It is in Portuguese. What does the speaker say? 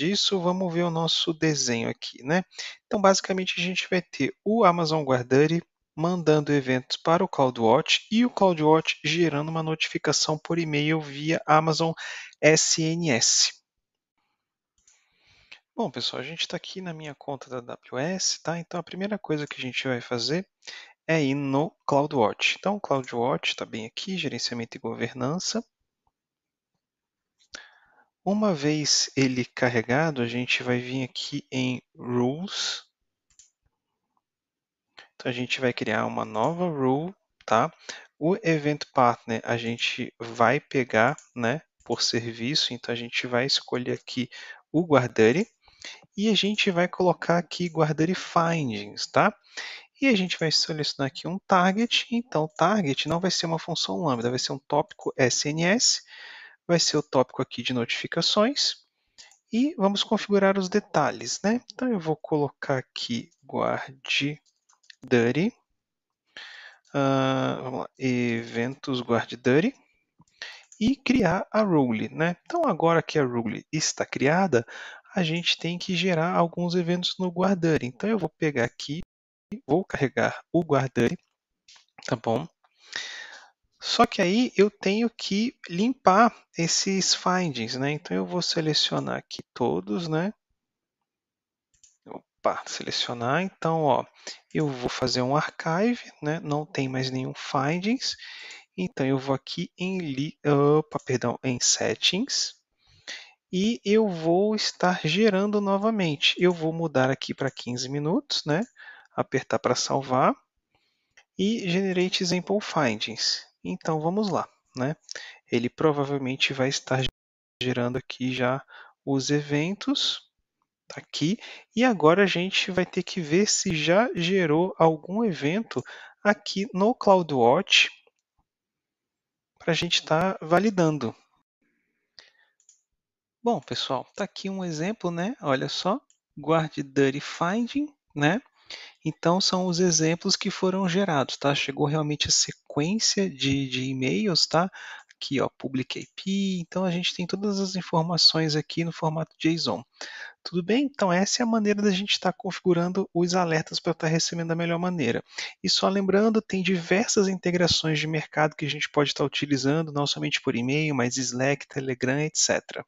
disso, vamos ver o nosso desenho aqui, né? Então, basicamente, a gente vai ter o Amazon GuardDuty mandando eventos para o CloudWatch e o CloudWatch gerando uma notificação por e-mail via Amazon SNS. Bom, pessoal, a gente está aqui na minha conta da AWS, tá? Então, a primeira coisa que a gente vai fazer é ir no CloudWatch. Então, o CloudWatch está bem aqui, gerenciamento e governança. Uma vez ele carregado, a gente vai vir aqui em Rules. Então a gente vai criar uma nova rule, tá? O Event Partner a gente vai pegar, né, por serviço, então a gente vai escolher aqui o Guardare e a gente vai colocar aqui Guardare Findings, tá? E a gente vai selecionar aqui um target, então target não vai ser uma função lambda, vai ser um tópico SNS vai ser o tópico aqui de notificações e vamos configurar os detalhes, né? Então eu vou colocar aqui guarde dirty, uh, vamos lá, eventos guarde dirty e criar a rule, né? Então agora que a rule está criada, a gente tem que gerar alguns eventos no guardare. Então eu vou pegar aqui, vou carregar o guardare, tá bom? Só que aí eu tenho que limpar esses findings, né? Então eu vou selecionar aqui todos, né? Opa, selecionar. Então, ó, eu vou fazer um archive, né? Não tem mais nenhum findings. Então eu vou aqui em li... Opa, perdão, em settings e eu vou estar gerando novamente. Eu vou mudar aqui para 15 minutos, né? Apertar para salvar e generate example findings. Então vamos lá, né? Ele provavelmente vai estar gerando aqui já os eventos tá aqui e agora a gente vai ter que ver se já gerou algum evento aqui no CloudWatch para a gente estar tá validando. Bom, pessoal, tá aqui um exemplo, né? Olha só, guard dirty finding, né? Então, são os exemplos que foram gerados, tá? Chegou realmente a sequência de, de e-mails, tá? Aqui, ó, public IP. Então, a gente tem todas as informações aqui no formato JSON. Tudo bem? Então, essa é a maneira da gente estar tá configurando os alertas para estar tá recebendo da melhor maneira. E só lembrando, tem diversas integrações de mercado que a gente pode estar tá utilizando, não somente por e-mail, mas Slack, Telegram, etc.